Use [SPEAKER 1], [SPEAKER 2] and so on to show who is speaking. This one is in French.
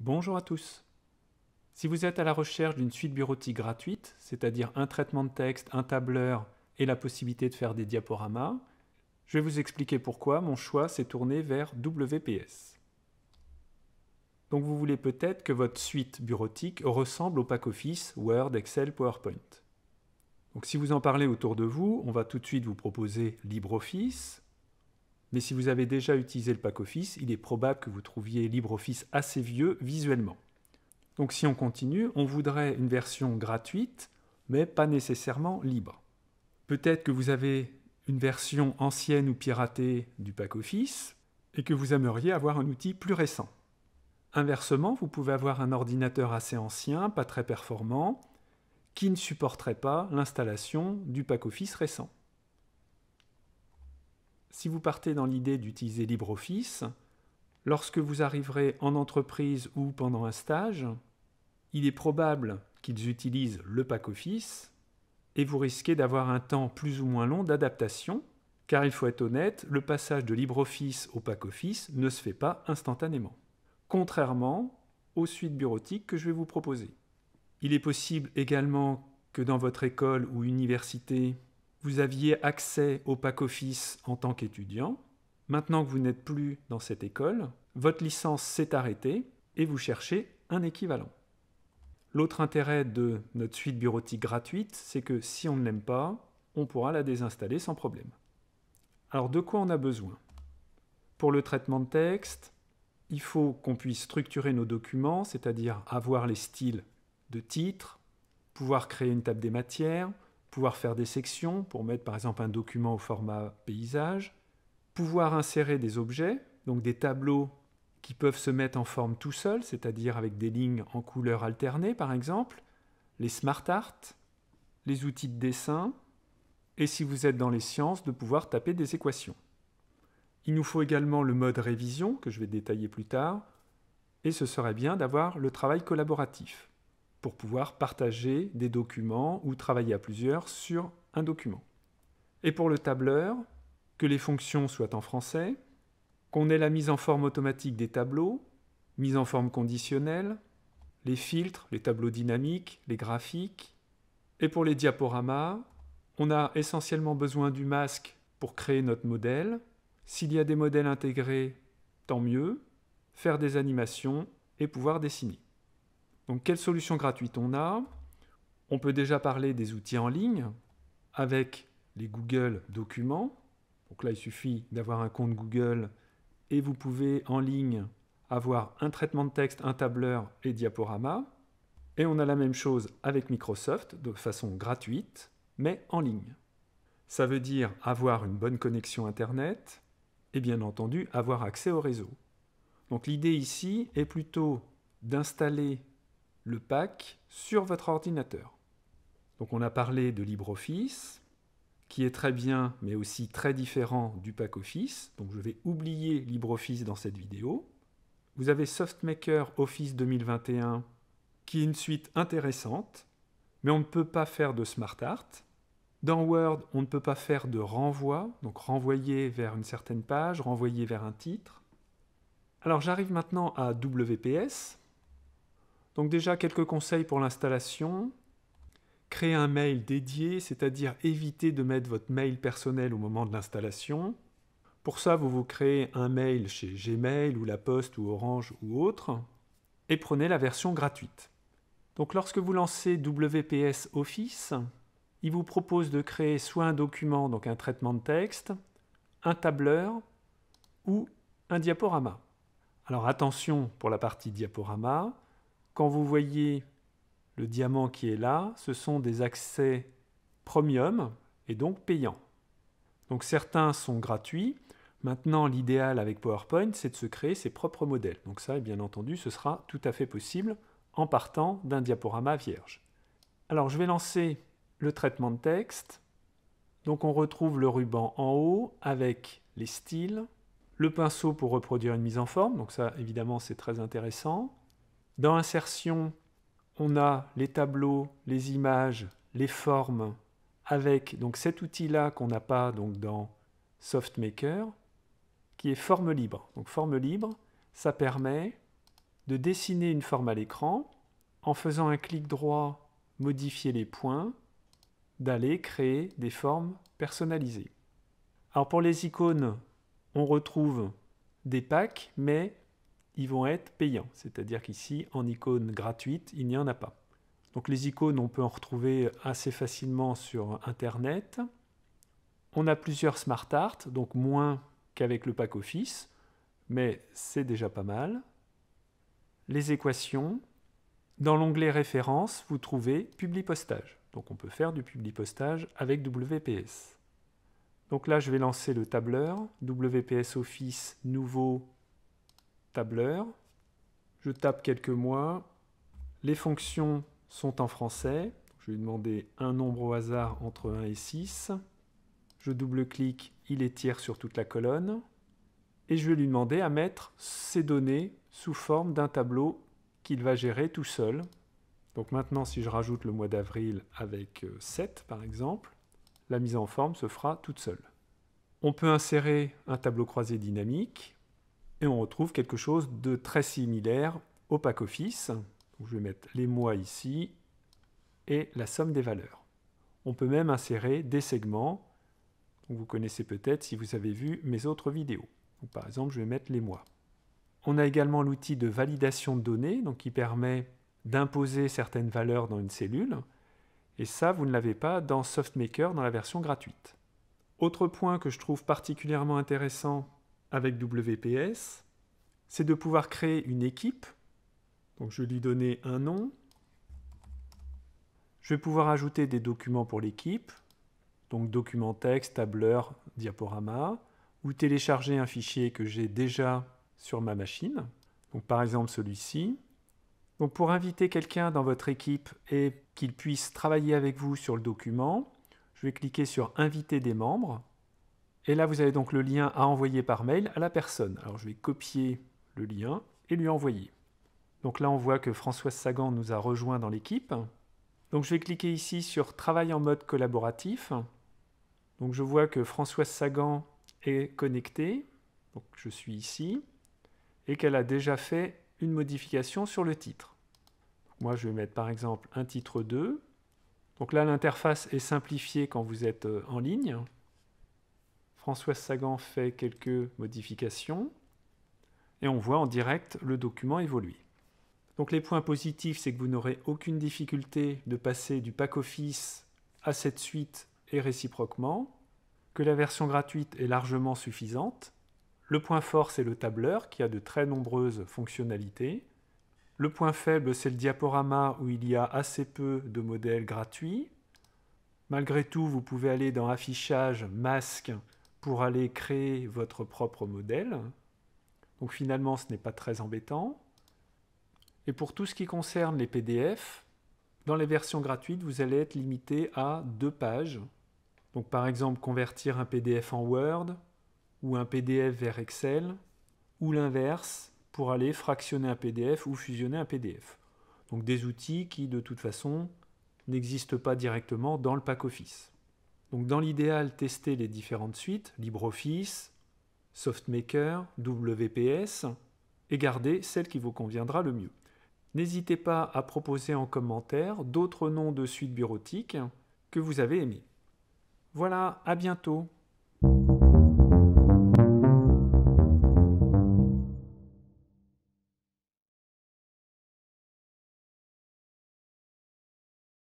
[SPEAKER 1] Bonjour à tous. Si vous êtes à la recherche d'une suite bureautique gratuite, c'est-à-dire un traitement de texte, un tableur et la possibilité de faire des diaporamas, je vais vous expliquer pourquoi mon choix s'est tourné vers WPS. Donc vous voulez peut-être que votre suite bureautique ressemble au pack-office Word, Excel, PowerPoint. Donc si vous en parlez autour de vous, on va tout de suite vous proposer LibreOffice, mais si vous avez déjà utilisé le pack Office, il est probable que vous trouviez LibreOffice assez vieux visuellement. Donc si on continue, on voudrait une version gratuite, mais pas nécessairement libre. Peut-être que vous avez une version ancienne ou piratée du pack Office, et que vous aimeriez avoir un outil plus récent. Inversement, vous pouvez avoir un ordinateur assez ancien, pas très performant, qui ne supporterait pas l'installation du pack Office récent si vous partez dans l'idée d'utiliser LibreOffice, lorsque vous arriverez en entreprise ou pendant un stage, il est probable qu'ils utilisent le pack office et vous risquez d'avoir un temps plus ou moins long d'adaptation, car il faut être honnête, le passage de LibreOffice au pack office ne se fait pas instantanément, contrairement aux suites bureautiques que je vais vous proposer. Il est possible également que dans votre école ou université, vous aviez accès au pack-office en tant qu'étudiant. Maintenant que vous n'êtes plus dans cette école, votre licence s'est arrêtée et vous cherchez un équivalent. L'autre intérêt de notre suite bureautique gratuite, c'est que si on ne l'aime pas, on pourra la désinstaller sans problème. Alors de quoi on a besoin Pour le traitement de texte, il faut qu'on puisse structurer nos documents, c'est-à-dire avoir les styles de titres, pouvoir créer une table des matières, pouvoir faire des sections pour mettre par exemple un document au format paysage, pouvoir insérer des objets, donc des tableaux qui peuvent se mettre en forme tout seuls, c'est-à-dire avec des lignes en couleurs alternées par exemple, les smart art, les outils de dessin, et si vous êtes dans les sciences, de pouvoir taper des équations. Il nous faut également le mode révision, que je vais détailler plus tard, et ce serait bien d'avoir le travail collaboratif pour pouvoir partager des documents ou travailler à plusieurs sur un document. Et pour le tableur, que les fonctions soient en français, qu'on ait la mise en forme automatique des tableaux, mise en forme conditionnelle, les filtres, les tableaux dynamiques, les graphiques. Et pour les diaporamas, on a essentiellement besoin du masque pour créer notre modèle. S'il y a des modèles intégrés, tant mieux. Faire des animations et pouvoir dessiner. Donc quelles solutions gratuites on a On peut déjà parler des outils en ligne avec les Google Documents. Donc là, il suffit d'avoir un compte Google et vous pouvez en ligne avoir un traitement de texte, un tableur et diaporama. Et on a la même chose avec Microsoft de façon gratuite, mais en ligne. Ça veut dire avoir une bonne connexion Internet et bien entendu avoir accès au réseau. Donc l'idée ici est plutôt d'installer le pack sur votre ordinateur. Donc on a parlé de LibreOffice, qui est très bien, mais aussi très différent du pack Office. Donc je vais oublier LibreOffice dans cette vidéo. Vous avez SoftMaker Office 2021, qui est une suite intéressante, mais on ne peut pas faire de SmartArt. Dans Word, on ne peut pas faire de renvoi, donc renvoyer vers une certaine page, renvoyer vers un titre. Alors j'arrive maintenant à WPS, donc déjà, quelques conseils pour l'installation. Créer un mail dédié, c'est-à-dire éviter de mettre votre mail personnel au moment de l'installation. Pour ça, vous vous créez un mail chez Gmail ou La Poste ou Orange ou autre et prenez la version gratuite. Donc lorsque vous lancez WPS Office, il vous propose de créer soit un document, donc un traitement de texte, un tableur ou un diaporama. Alors attention pour la partie diaporama, quand vous voyez le diamant qui est là, ce sont des accès premium et donc payants. Donc certains sont gratuits. Maintenant, l'idéal avec PowerPoint, c'est de se créer ses propres modèles. Donc ça, bien entendu, ce sera tout à fait possible en partant d'un diaporama vierge. Alors, je vais lancer le traitement de texte. Donc on retrouve le ruban en haut avec les styles, le pinceau pour reproduire une mise en forme, donc ça évidemment c'est très intéressant, dans insertion, on a les tableaux, les images, les formes, avec donc cet outil-là qu'on n'a pas donc dans SoftMaker, qui est forme libre. Donc forme libre, ça permet de dessiner une forme à l'écran en faisant un clic droit, modifier les points, d'aller créer des formes personnalisées. Alors pour les icônes, on retrouve des packs, mais ils vont être payants. C'est-à-dire qu'ici, en icône gratuite, il n'y en a pas. Donc les icônes, on peut en retrouver assez facilement sur Internet. On a plusieurs Smart Art, donc moins qu'avec le pack Office, mais c'est déjà pas mal. Les équations. Dans l'onglet référence vous trouvez Publipostage. Donc on peut faire du publipostage avec WPS. Donc là, je vais lancer le tableur WPS Office Nouveau tableur, je tape quelques mois, les fonctions sont en français, je vais demander un nombre au hasard entre 1 et 6, je double-clique, il étire sur toute la colonne, et je vais lui demander à mettre ses données sous forme d'un tableau qu'il va gérer tout seul. Donc maintenant, si je rajoute le mois d'avril avec 7, euh, par exemple, la mise en forme se fera toute seule. On peut insérer un tableau croisé dynamique, et on retrouve quelque chose de très similaire au pack office. je vais mettre les mois ici et la somme des valeurs. On peut même insérer des segments. vous connaissez peut-être si vous avez vu mes autres vidéos. par exemple, je vais mettre les mois. On a également l'outil de validation de données, donc qui permet d'imposer certaines valeurs dans une cellule. Et ça, vous ne l'avez pas dans SoftMaker dans la version gratuite. Autre point que je trouve particulièrement intéressant avec WPS, c'est de pouvoir créer une équipe. Donc je vais lui donner un nom. Je vais pouvoir ajouter des documents pour l'équipe, donc document texte, tableur, diaporama, ou télécharger un fichier que j'ai déjà sur ma machine. par exemple celui-ci. Donc pour inviter quelqu'un dans votre équipe et qu'il puisse travailler avec vous sur le document, je vais cliquer sur Inviter des membres. Et là, vous avez donc le lien à envoyer par mail à la personne. Alors, je vais copier le lien et lui envoyer. Donc là, on voit que Françoise Sagan nous a rejoint dans l'équipe. Donc, je vais cliquer ici sur « Travail en mode collaboratif ». Donc, je vois que Françoise Sagan est connectée. Donc, je suis ici. Et qu'elle a déjà fait une modification sur le titre. Moi, je vais mettre par exemple un titre 2. Donc là, l'interface est simplifiée quand vous êtes euh, en ligne. François Sagan fait quelques modifications et on voit en direct le document évoluer. Donc les points positifs, c'est que vous n'aurez aucune difficulté de passer du pack-office à cette suite et réciproquement, que la version gratuite est largement suffisante. Le point fort, c'est le tableur qui a de très nombreuses fonctionnalités. Le point faible, c'est le diaporama où il y a assez peu de modèles gratuits. Malgré tout, vous pouvez aller dans Affichage, Masque pour aller créer votre propre modèle. Donc finalement, ce n'est pas très embêtant. Et pour tout ce qui concerne les PDF, dans les versions gratuites, vous allez être limité à deux pages. Donc par exemple, convertir un PDF en Word ou un PDF vers Excel ou l'inverse pour aller fractionner un PDF ou fusionner un PDF. Donc des outils qui de toute façon n'existent pas directement dans le pack office. Donc dans l'idéal, testez les différentes suites, LibreOffice, SoftMaker, WPS, et gardez celle qui vous conviendra le mieux. N'hésitez pas à proposer en commentaire d'autres noms de suites bureautiques que vous avez aimés. Voilà, à bientôt